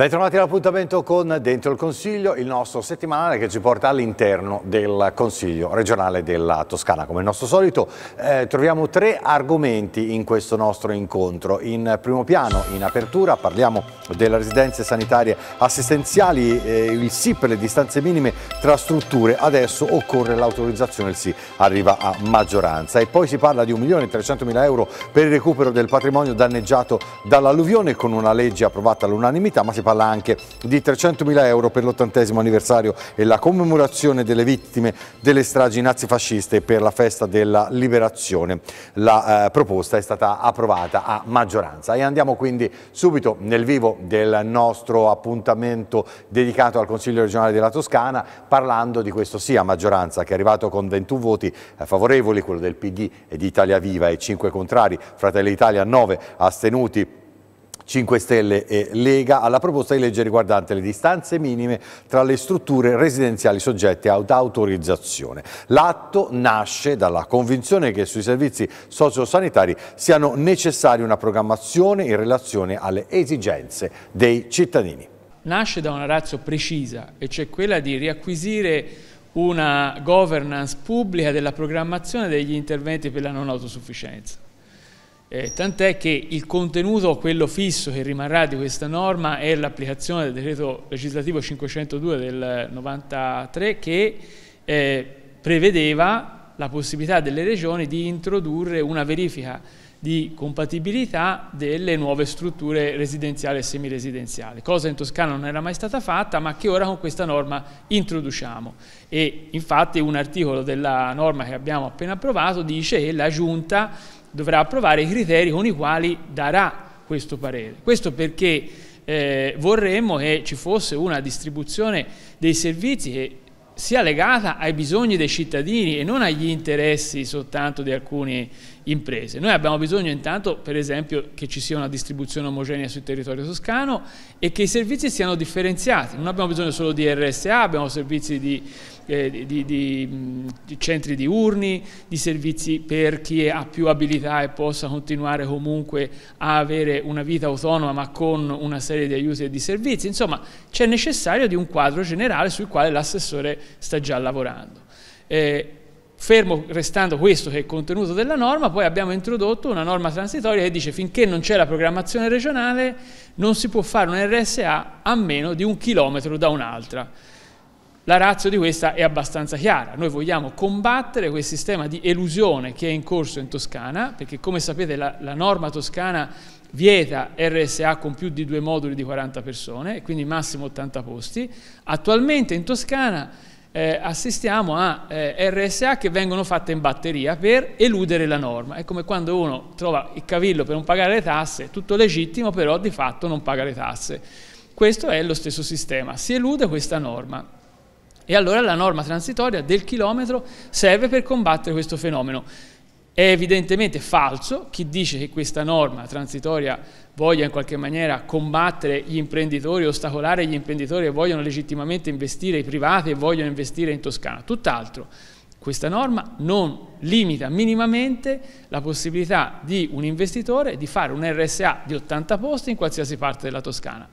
Bentrovati all'appuntamento con Dentro il Consiglio, il nostro settimanale che ci porta all'interno del Consiglio regionale della Toscana. Come il nostro solito eh, troviamo tre argomenti in questo nostro incontro. In primo piano, in apertura, parliamo delle residenze sanitarie assistenziali, eh, il sì per le distanze minime tra strutture, adesso occorre l'autorizzazione, il sì arriva a maggioranza. E poi si parla di 1.300.000 euro per il recupero del patrimonio danneggiato dall'alluvione con una legge approvata all'unanimità, ma si parla Palanche di 300.000 euro per l'ottantesimo anniversario e la commemorazione delle vittime delle stragi nazifasciste per la festa della liberazione. La eh, proposta è stata approvata a maggioranza e andiamo quindi subito nel vivo del nostro appuntamento dedicato al Consiglio regionale della Toscana parlando di questo sì a maggioranza che è arrivato con 21 voti eh, favorevoli, quello del PD e di Italia Viva e 5 contrari, Fratelli Italia 9 astenuti 5 Stelle e Lega alla proposta di legge riguardante le distanze minime tra le strutture residenziali soggette ad autorizzazione. L'atto nasce dalla convinzione che sui servizi sociosanitari siano necessari una programmazione in relazione alle esigenze dei cittadini. Nasce da una razza precisa, e cioè quella di riacquisire una governance pubblica della programmazione degli interventi per la non autosufficienza. Eh, tant'è che il contenuto, quello fisso che rimarrà di questa norma è l'applicazione del decreto legislativo 502 del 93 che eh, prevedeva la possibilità delle regioni di introdurre una verifica di compatibilità delle nuove strutture residenziali e semiresidenziali, cosa in Toscana non era mai stata fatta ma che ora con questa norma introduciamo e infatti un articolo della norma che abbiamo appena approvato dice che la Giunta dovrà approvare i criteri con i quali darà questo parere. Questo perché eh, vorremmo che ci fosse una distribuzione dei servizi che sia legata ai bisogni dei cittadini e non agli interessi soltanto di alcune imprese. Noi abbiamo bisogno intanto, per esempio, che ci sia una distribuzione omogenea sul territorio toscano e che i servizi siano differenziati. Non abbiamo bisogno solo di RSA, abbiamo servizi di eh, di, di, di, centri diurni, di servizi per chi ha più abilità e possa continuare comunque a avere una vita autonoma ma con una serie di aiuti e di servizi. Insomma, c'è necessario di un quadro generale sul quale l'assessore sta già lavorando. Eh, fermo restando questo che è il contenuto della norma, poi abbiamo introdotto una norma transitoria che dice finché non c'è la programmazione regionale non si può fare un RSA a meno di un chilometro da un'altra. La razza di questa è abbastanza chiara, noi vogliamo combattere quel sistema di elusione che è in corso in Toscana, perché come sapete la, la norma toscana vieta RSA con più di due moduli di 40 persone, quindi massimo 80 posti. Attualmente in Toscana eh, assistiamo a eh, RSA che vengono fatte in batteria per eludere la norma. È come quando uno trova il cavillo per non pagare le tasse, tutto legittimo, però di fatto non paga le tasse. Questo è lo stesso sistema, si elude questa norma. E allora la norma transitoria del chilometro serve per combattere questo fenomeno. È evidentemente falso chi dice che questa norma transitoria voglia in qualche maniera combattere gli imprenditori, ostacolare gli imprenditori che vogliono legittimamente investire, i privati e vogliono investire in Toscana. Tutt'altro, questa norma non limita minimamente la possibilità di un investitore di fare un RSA di 80 posti in qualsiasi parte della Toscana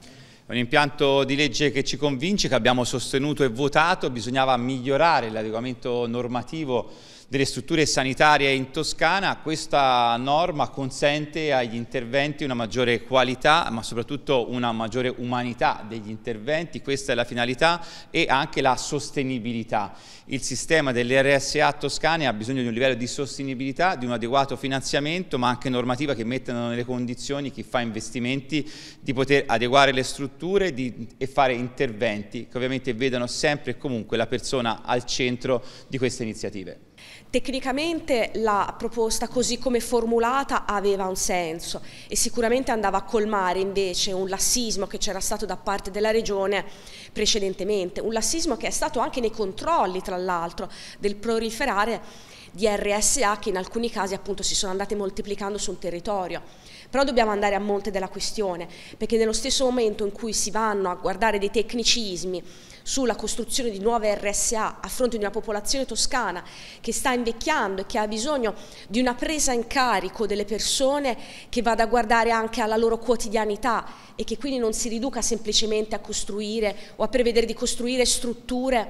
un impianto di legge che ci convince, che abbiamo sostenuto e votato, bisognava migliorare l'adeguamento normativo delle strutture sanitarie in Toscana, questa norma consente agli interventi una maggiore qualità, ma soprattutto una maggiore umanità degli interventi, questa è la finalità, e anche la sostenibilità. Il sistema dell'RSA Toscana ha bisogno di un livello di sostenibilità, di un adeguato finanziamento, ma anche normativa che mettano nelle condizioni chi fa investimenti di poter adeguare le strutture di, e fare interventi che ovviamente vedano sempre e comunque la persona al centro di queste iniziative. Tecnicamente la proposta così come formulata aveva un senso e sicuramente andava a colmare invece un lassismo che c'era stato da parte della Regione precedentemente, un lassismo che è stato anche nei controlli tra l'altro del proliferare di RSA che in alcuni casi appunto si sono andate moltiplicando sul territorio. Però dobbiamo andare a monte della questione, perché nello stesso momento in cui si vanno a guardare dei tecnicismi sulla costruzione di nuove RSA a fronte di una popolazione toscana che sta invecchiando e che ha bisogno di una presa in carico delle persone che vada a guardare anche alla loro quotidianità e che quindi non si riduca semplicemente a costruire o a a prevedere di costruire strutture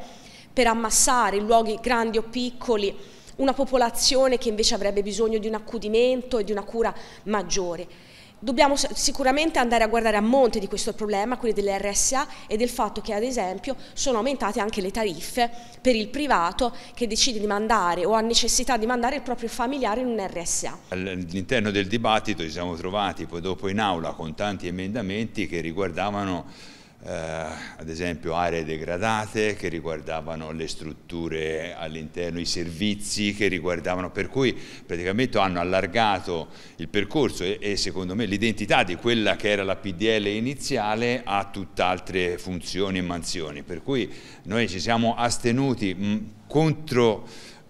per ammassare in luoghi grandi o piccoli una popolazione che invece avrebbe bisogno di un accudimento e di una cura maggiore. Dobbiamo sicuramente andare a guardare a monte di questo problema, delle RSA e del fatto che ad esempio sono aumentate anche le tariffe per il privato che decide di mandare o ha necessità di mandare il proprio familiare in un RSA. All'interno del dibattito ci siamo trovati poi dopo in aula con tanti emendamenti che riguardavano eh, ad esempio aree degradate che riguardavano le strutture all'interno, i servizi che riguardavano, per cui praticamente hanno allargato il percorso e, e secondo me l'identità di quella che era la PDL iniziale a tutt'altre funzioni e mansioni, per cui noi ci siamo astenuti mh, contro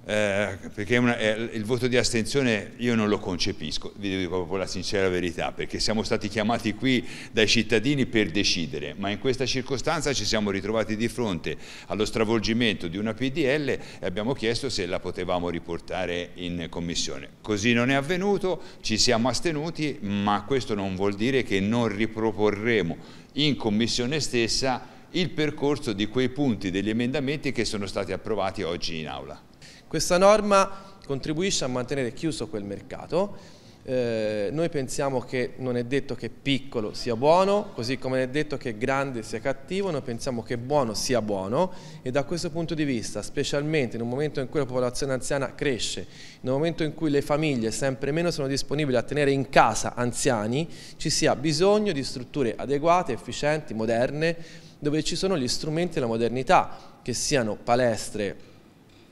eh, perché una, eh, il voto di astensione io non lo concepisco, vi dico proprio la sincera verità, perché siamo stati chiamati qui dai cittadini per decidere, ma in questa circostanza ci siamo ritrovati di fronte allo stravolgimento di una PDL e abbiamo chiesto se la potevamo riportare in commissione. Così non è avvenuto, ci siamo astenuti, ma questo non vuol dire che non riproporremo in commissione stessa il percorso di quei punti degli emendamenti che sono stati approvati oggi in aula. Questa norma contribuisce a mantenere chiuso quel mercato. Eh, noi pensiamo che non è detto che piccolo sia buono, così come non è detto che grande sia cattivo, noi pensiamo che buono sia buono e da questo punto di vista, specialmente in un momento in cui la popolazione anziana cresce, in un momento in cui le famiglie sempre meno sono disponibili a tenere in casa anziani, ci sia bisogno di strutture adeguate, efficienti, moderne, dove ci sono gli strumenti della modernità, che siano palestre,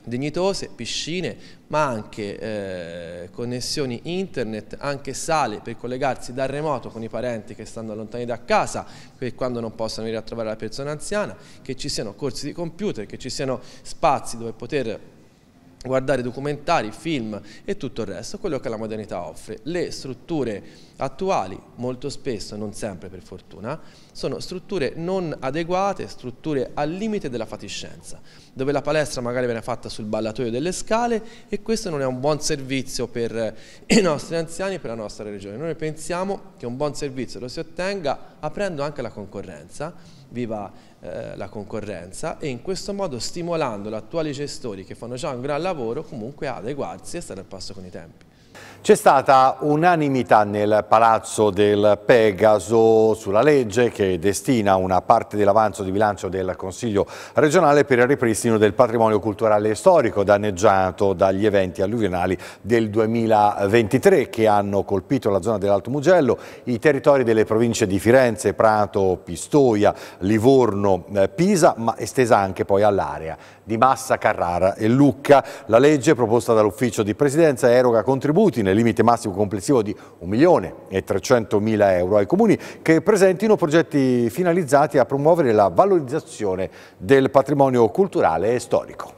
dignitose, piscine, ma anche eh, connessioni internet, anche sale per collegarsi dal remoto con i parenti che stanno lontani da casa, per quando non possono venire a trovare la persona anziana, che ci siano corsi di computer, che ci siano spazi dove poter guardare documentari, film e tutto il resto, quello che la modernità offre. Le strutture attuali, molto spesso, non sempre per fortuna, sono strutture non adeguate, strutture al limite della fatiscenza, dove la palestra magari viene fatta sul ballatoio delle scale e questo non è un buon servizio per eh, i nostri anziani e per la nostra regione. Noi pensiamo che un buon servizio lo si ottenga aprendo anche la concorrenza, viva eh, la concorrenza e in questo modo stimolando gli attuali gestori che fanno già un gran lavoro comunque ad adeguarsi e stare al passo con i tempi. C'è stata unanimità nel Palazzo del Pegaso sulla legge che destina una parte dell'avanzo di bilancio del Consiglio regionale per il ripristino del patrimonio culturale e storico danneggiato dagli eventi alluvionali del 2023 che hanno colpito la zona dell'Alto Mugello, i territori delle province di Firenze, Prato, Pistoia, Livorno, eh, Pisa, ma estesa anche poi all'area di Massa, Carrara e Lucca. La legge proposta dall'ufficio di presidenza eroga contributi contributi nel limite massimo complessivo di 1 milione e 300 mila euro ai comuni che presentino progetti finalizzati a promuovere la valorizzazione del patrimonio culturale e storico.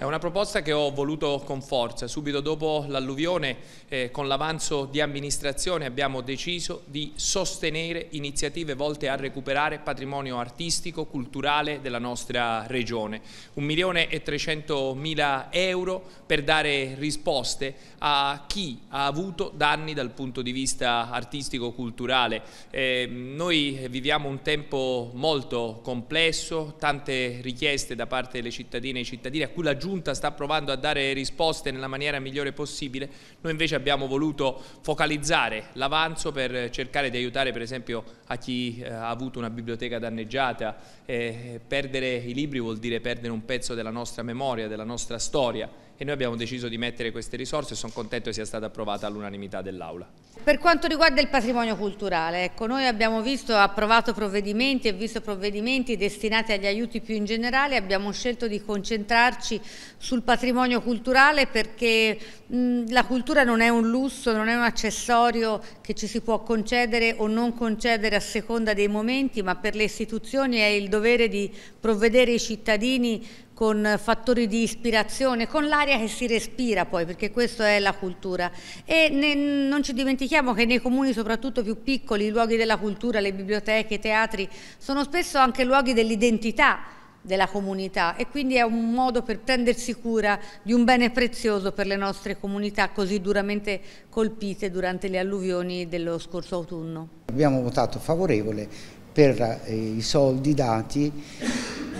È una proposta che ho voluto con forza. Subito dopo l'alluvione, eh, con l'avanzo di amministrazione, abbiamo deciso di sostenere iniziative volte a recuperare patrimonio artistico, culturale della nostra regione. Un milione e 300 mila euro per dare risposte a chi ha avuto danni dal punto di vista artistico-culturale. Eh, noi viviamo un tempo molto complesso, tante richieste da parte delle cittadine e cittadini a cui la giustizia Giunta sta provando a dare risposte nella maniera migliore possibile, noi invece abbiamo voluto focalizzare l'avanzo per cercare di aiutare per esempio a chi eh, ha avuto una biblioteca danneggiata, eh, perdere i libri vuol dire perdere un pezzo della nostra memoria, della nostra storia e noi abbiamo deciso di mettere queste risorse e sono contento che sia stata approvata all'unanimità dell'Aula. Per quanto riguarda il patrimonio culturale, ecco, noi abbiamo visto, approvato provvedimenti e visto provvedimenti destinati agli aiuti più in generale, abbiamo scelto di concentrarci sul patrimonio culturale perché mh, la cultura non è un lusso, non è un accessorio che ci si può concedere o non concedere a seconda dei momenti, ma per le istituzioni è il dovere di provvedere i cittadini con fattori di ispirazione, con l'aria che si respira poi, perché questa è la cultura. E ne, non ci dimentichiamo che nei comuni, soprattutto più piccoli, i luoghi della cultura, le biblioteche, i teatri, sono spesso anche luoghi dell'identità della comunità e quindi è un modo per prendersi cura di un bene prezioso per le nostre comunità così duramente colpite durante le alluvioni dello scorso autunno. Abbiamo votato favorevole per eh, i soldi dati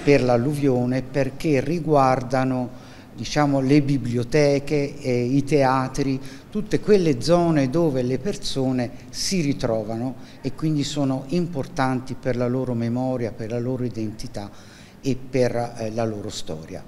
per l'alluvione perché riguardano diciamo, le biblioteche, eh, i teatri, tutte quelle zone dove le persone si ritrovano e quindi sono importanti per la loro memoria, per la loro identità e per eh, la loro storia.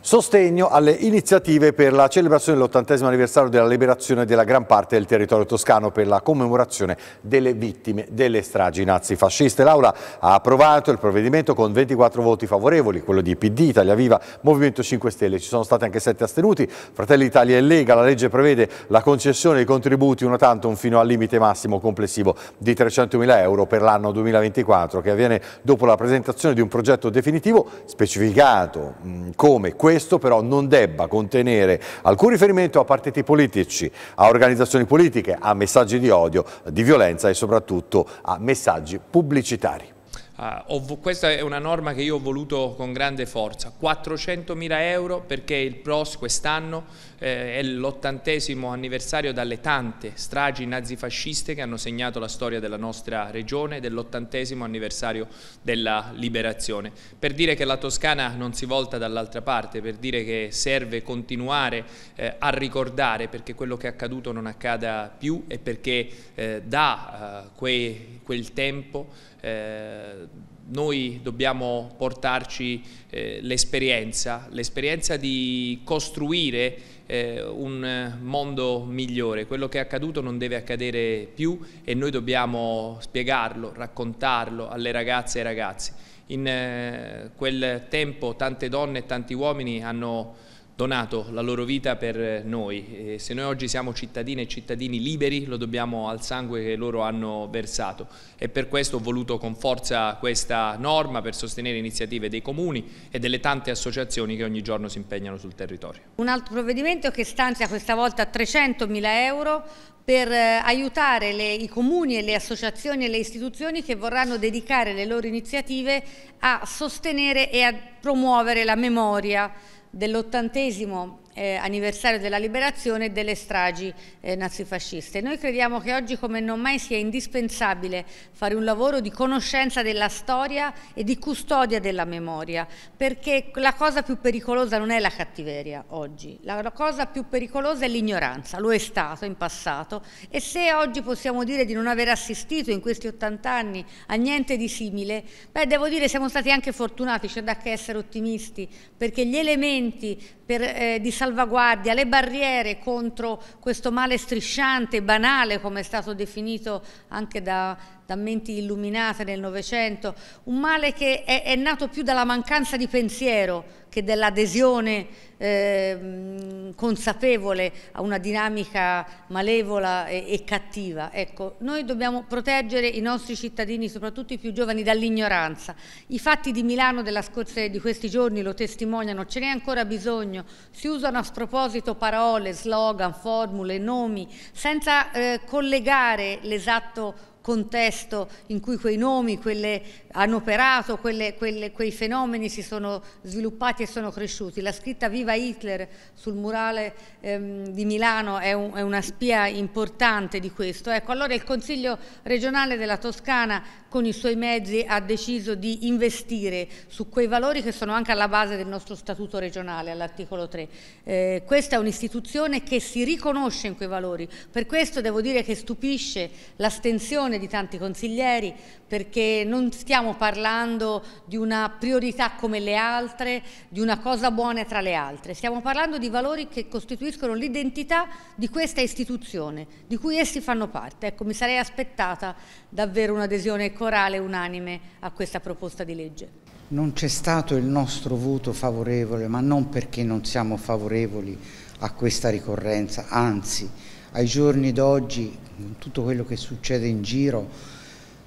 Sostegno alle iniziative per la celebrazione dell'ottantesimo anniversario della liberazione della gran parte del territorio toscano per la commemorazione delle vittime delle stragi nazifasciste. L'Aula ha approvato il provvedimento con 24 voti favorevoli, quello di PD, Italia Viva, Movimento 5 Stelle. Ci sono stati anche 7 astenuti, Fratelli Italia e Lega. La legge prevede la concessione dei contributi uno tantum fino al limite massimo complessivo di 300.000 euro per l'anno 2024 che avviene dopo la presentazione di un progetto definitivo specificato come come questo però non debba contenere alcun riferimento a partiti politici, a organizzazioni politiche, a messaggi di odio, di violenza e soprattutto a messaggi pubblicitari. Uh, questa è una norma che io ho voluto con grande forza, 400.000 euro perché il PROS quest'anno eh, è l'ottantesimo anniversario dalle tante stragi nazifasciste che hanno segnato la storia della nostra regione, dell'ottantesimo anniversario della liberazione. Per dire che la Toscana non si volta dall'altra parte, per dire che serve continuare eh, a ricordare perché quello che è accaduto non accada più e perché eh, da eh, quei, quel tempo eh, noi dobbiamo portarci eh, l'esperienza, l'esperienza di costruire eh, un mondo migliore. Quello che è accaduto non deve accadere più e noi dobbiamo spiegarlo, raccontarlo alle ragazze e ai ragazzi. In eh, quel tempo tante donne e tanti uomini hanno donato la loro vita per noi e se noi oggi siamo cittadine e cittadini liberi lo dobbiamo al sangue che loro hanno versato e per questo ho voluto con forza questa norma per sostenere iniziative dei comuni e delle tante associazioni che ogni giorno si impegnano sul territorio. Un altro provvedimento che stanzia questa volta 300.000 euro per eh, aiutare le, i comuni e le associazioni e le istituzioni che vorranno dedicare le loro iniziative a sostenere e a promuovere la memoria dell'ottantesimo eh, anniversario della liberazione e delle stragi eh, nazifasciste. Noi crediamo che oggi come non mai sia indispensabile fare un lavoro di conoscenza della storia e di custodia della memoria, perché la cosa più pericolosa non è la cattiveria oggi, la cosa più pericolosa è l'ignoranza, lo è stato in passato e se oggi possiamo dire di non aver assistito in questi 80 anni a niente di simile, beh devo dire siamo stati anche fortunati, c'è cioè da che essere ottimisti, perché gli elementi per, eh, di salvaguardia salvaguardia, le barriere contro questo male strisciante, banale come è stato definito anche da da menti illuminate nel Novecento, un male che è, è, nato più dalla mancanza di pensiero che dell'adesione eh, consapevole a una dinamica malevola e, e cattiva. Ecco, noi dobbiamo proteggere i nostri cittadini, soprattutto i più giovani, dall'ignoranza. I fatti di Milano della scorsa, di questi giorni lo testimoniano, ce n'è ancora bisogno. Si usano a sproposito parole, slogan, formule, nomi, senza eh, collegare l'esatto contesto in cui quei nomi quelle, hanno operato, quelle, quelle, quei fenomeni si sono sviluppati e sono cresciuti. La scritta Viva Hitler sul murale ehm, di Milano è, un, è, una spia importante di questo. Ecco, allora il Consiglio regionale della Toscana con i suoi mezzi ha deciso di investire su quei valori che sono anche alla base del nostro statuto regionale, all'articolo 3. Eh, questa è un'istituzione che si riconosce in quei valori, per questo devo dire che stupisce l'astensione di tanti consiglieri perché non stiamo parlando di una priorità come le altre, di una cosa buona tra le altre, stiamo parlando di valori che costituiscono l'identità di questa istituzione, di cui essi fanno parte. Ecco, mi sarei aspettata davvero un'adesione corale unanime a questa proposta di legge. Non c'è stato il nostro voto favorevole, ma non perché non siamo favorevoli a questa ricorrenza, anzi ai giorni d'oggi, tutto quello che succede in giro,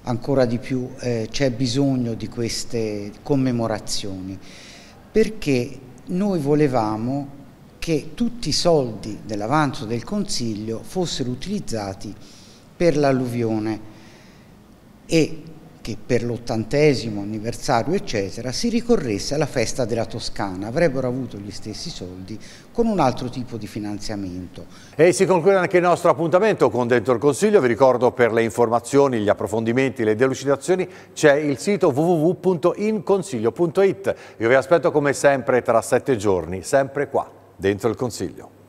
ancora di più eh, c'è bisogno di queste commemorazioni, perché noi volevamo che tutti i soldi dell'avanzo del Consiglio fossero utilizzati per l'alluvione e che per l'ottantesimo anniversario eccetera si ricorresse alla festa della Toscana, avrebbero avuto gli stessi soldi con un altro tipo di finanziamento. E si conclude anche il nostro appuntamento con Dentro il Consiglio, vi ricordo per le informazioni, gli approfondimenti, le delucidazioni c'è il sito www.inconsiglio.it, io vi aspetto come sempre tra sette giorni, sempre qua, Dentro il Consiglio.